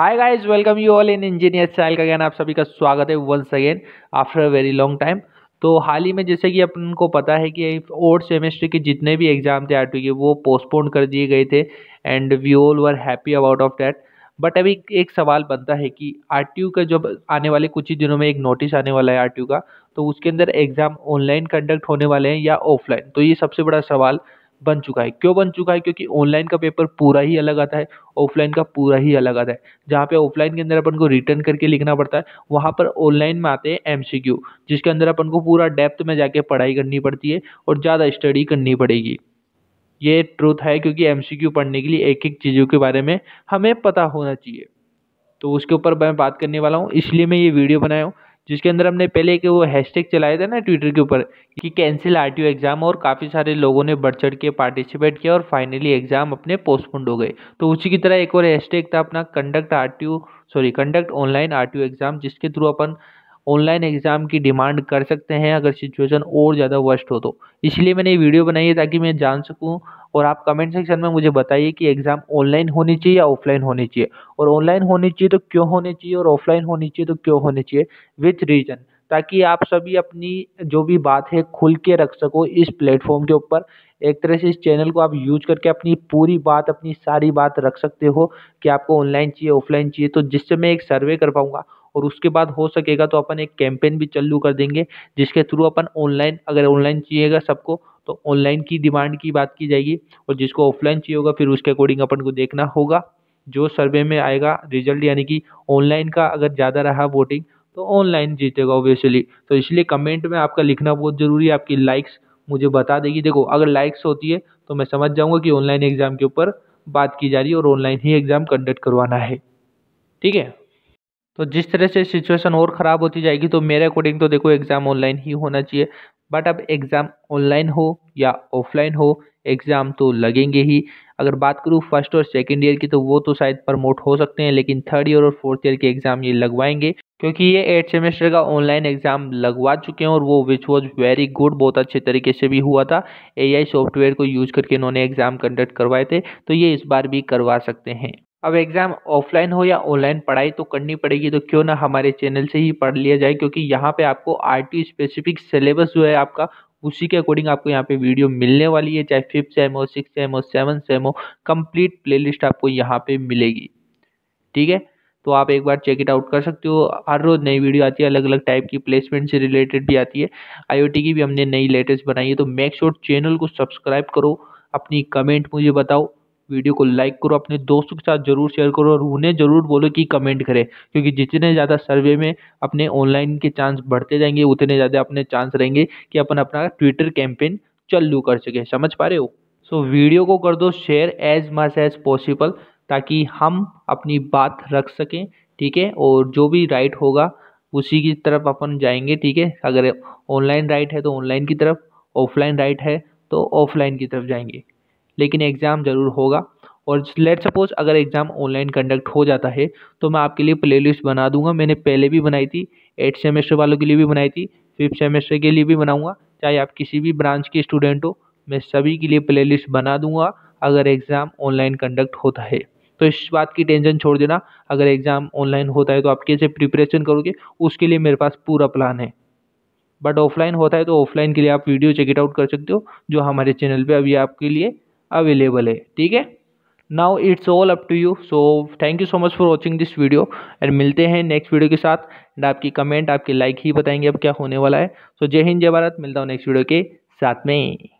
hi guys welcome you all in engineer style का ज्ञान आप सभी का स्वागत है once again after a very long time तो हाल ही में जैसे कि अपन को पता है कि ओल्ड सेमेस्टर के जितने भी एग्ज़ाम थे आर के वो पोस्टपोन कर दिए गए थे and we all were happy about of that but अभी एक सवाल बनता है कि आर का जब आने वाले कुछ ही दिनों में एक नोटिस आने वाला है आर का तो उसके अंदर एग्ज़ाम ऑनलाइन कंडक्ट होने वाले हैं या ऑफलाइन तो ये सबसे बड़ा सवाल बन चुका है क्यों बन चुका है क्योंकि ऑनलाइन का पेपर पूरा ही अलग आता है ऑफलाइन का पूरा ही अलग आता है जहाँ पे ऑफलाइन के अंदर अपन को रिटर्न करके लिखना पड़ता है वहाँ पर ऑनलाइन में आते हैं एम जिसके अंदर अपन को पूरा डेप्थ में जाके पढ़ाई करनी पड़ती है और ज़्यादा स्टडी करनी पड़ेगी ये ट्रूथ है क्योंकि एम पढ़ने के लिए एक एक चीज़ों के बारे में हमें पता होना चाहिए तो उसके ऊपर मैं बात करने वाला हूँ इसलिए मैं ये वीडियो बनाया हूँ जिसके अंदर हमने पहले एक वो हैशटैग चलाया था ना ट्विटर के ऊपर कि कैंसिल आर टी एग्ज़ाम और काफ़ी सारे लोगों ने बढ़ चढ़ के पार्टिसिपेट किया और फाइनली एग्ज़ाम अपने पोस्टपोन्ड हो गए तो उसी की तरह एक और हैशटैग था अपना conduct or sorry conduct online or exam जिसके थ्रू अपन ऑनलाइन एग्ज़ाम की डिमांड कर सकते हैं अगर सिचुएशन और ज़्यादा वर्स्ट हो तो इसलिए मैंने ये वीडियो बनाई है ताकि मैं जान सकूँ और आप कमेंट सेक्शन में मुझे बताइए कि एग्ज़ाम ऑनलाइन होनी चाहिए या ऑफलाइन होनी चाहिए और ऑनलाइन होनी चाहिए तो क्यों होनी चाहिए और ऑफलाइन होनी चाहिए तो क्यों होनी चाहिए विथ रीज़न ताकि आप सभी अपनी जो भी बात है खुल के रख सको इस प्लेटफॉर्म के ऊपर एक तरह से इस चैनल को आप यूज करके अपनी पूरी बात अपनी सारी बात रख सकते हो कि आपको ऑनलाइन चाहिए ऑफलाइन चाहिए तो जिससे मैं एक सर्वे कर पाऊँगा और उसके बाद हो सकेगा तो अपन एक कैंपेन भी चालू कर देंगे जिसके थ्रू अपन ऑनलाइन अगर ऑनलाइन चाहिएगा सबको तो ऑनलाइन की डिमांड की बात की जाएगी और जिसको ऑफलाइन चाहिए होगा फिर उसके अकॉर्डिंग अपन को देखना होगा जो सर्वे में आएगा रिजल्ट यानी कि ऑनलाइन का अगर ज़्यादा रहा वोटिंग तो ऑनलाइन जीतेगा ऑब्वियसली तो इसलिए कमेंट में आपका लिखना बहुत ज़रूरी है आपकी लाइक्स मुझे बता देगी देखो अगर लाइक्स होती है तो मैं समझ जाऊँगा कि ऑनलाइन एग्ज़ाम के ऊपर बात की जा रही है और ऑनलाइन ही एग्ज़ाम कंडक्ट करवाना है ठीक है तो जिस तरह से सिचुएशन और ख़राब होती जाएगी तो मेरे अकॉर्डिंग तो देखो एग्ज़ाम ऑनलाइन ही होना चाहिए बट अब एग्ज़ाम ऑनलाइन हो या ऑफलाइन हो एग्ज़ाम तो लगेंगे ही अगर बात करूँ फर्स्ट और सेकेंड ईयर की तो वो तो शायद प्रमोट हो सकते हैं लेकिन थर्ड ईयर और फोर्थ ईयर के एग्ज़ाम ये लगवाएंगे क्योंकि ये एट सेमेस्टर का ऑनलाइन एग्ज़ाम लगवा चुके हैं और वो विच वॉज वेरी गुड बहुत अच्छे तरीके से भी हुआ था एआई सॉफ्टवेयर को यूज करके इन्होंने एग्ज़ाम कंडक्ट करवाए थे तो ये इस बार भी करवा सकते हैं अब एग्ज़ाम ऑफलाइन हो या ऑनलाइन पढ़ाई तो करनी पड़ेगी तो क्यों ना हमारे चैनल से ही पढ़ लिया जाए क्योंकि यहाँ पे आपको आर टी स्पेसिफिक सिलेबस जो है आपका उसी के अकॉर्डिंग आपको यहाँ पे वीडियो मिलने वाली है चाहे फिफ्थ सेम हो सिक्स सेम हो सेवन सेम हो कम्प्लीट प्ले आपको यहाँ पे मिलेगी ठीक है तो आप एक बार चेक इट आउट कर सकते हो हर रोज़ नई वीडियो आती है अलग अलग टाइप की प्लेसमेंट से रिलेटेड भी आती है आईओटी की भी हमने नई लेटेस्ट बनाई है तो मेक श्योर चैनल को सब्सक्राइब करो अपनी कमेंट मुझे बताओ वीडियो को लाइक करो अपने दोस्तों के साथ ज़रूर शेयर करो और उन्हें ज़रूर बोलो कि कमेंट करें क्योंकि जितने ज़्यादा सर्वे में अपने ऑनलाइन के चांस बढ़ते जाएंगे उतने ज़्यादा अपने चांस रहेंगे कि अपन अपना ट्विटर कैंपेन चालू कर सकें समझ पा रहे हो सो so, वीडियो को कर दो share as much as possible ताकि हम अपनी बात रख सकें ठीक है और जो भी राइट होगा उसी की तरफ अपन जाएंगे ठीक है अगर ऑनलाइन राइट है तो ऑनलाइन की तरफ ऑफलाइन राइट है तो ऑफलाइन की तरफ जाएंगे लेकिन एग्ज़ाम ज़रूर होगा और लेट सपोज़ अगर एग्ज़ाम ऑनलाइन कंडक्ट हो जाता है तो मैं आपके लिए प्लेलिस्ट बना दूंगा मैंने पहले भी बनाई थी एट सेमेस्टर वालों के लिए भी बनाई थी फिफ्थ सेमेस्टर के लिए भी बनाऊँगा चाहे आप किसी भी ब्रांच के स्टूडेंट हो मैं सभी के लिए प्ले बना दूंगा अगर एग्ज़ाम ऑनलाइन कंडक्ट होता है तो इस बात की टेंशन छोड़ देना अगर एग्ज़ाम ऑनलाइन होता है तो आप कैसे प्रिपरेशन करोगे उसके लिए मेरे पास पूरा प्लान है बट ऑफलाइन होता है तो ऑफलाइन के लिए आप वीडियो चेक इट आउट कर सकते हो जो हमारे चैनल पे अभी आपके लिए अवेलेबल है ठीक है now it's all up to you so thank you so much for watching this video and मिलते हैं नेक्स्ट वीडियो के साथ एंड आपकी कमेंट आपके लाइक ही बताएंगे अब क्या होने वाला है सो so, जय हिंद जय भारत मिलता हूँ नेक्स्ट वीडियो के साथ में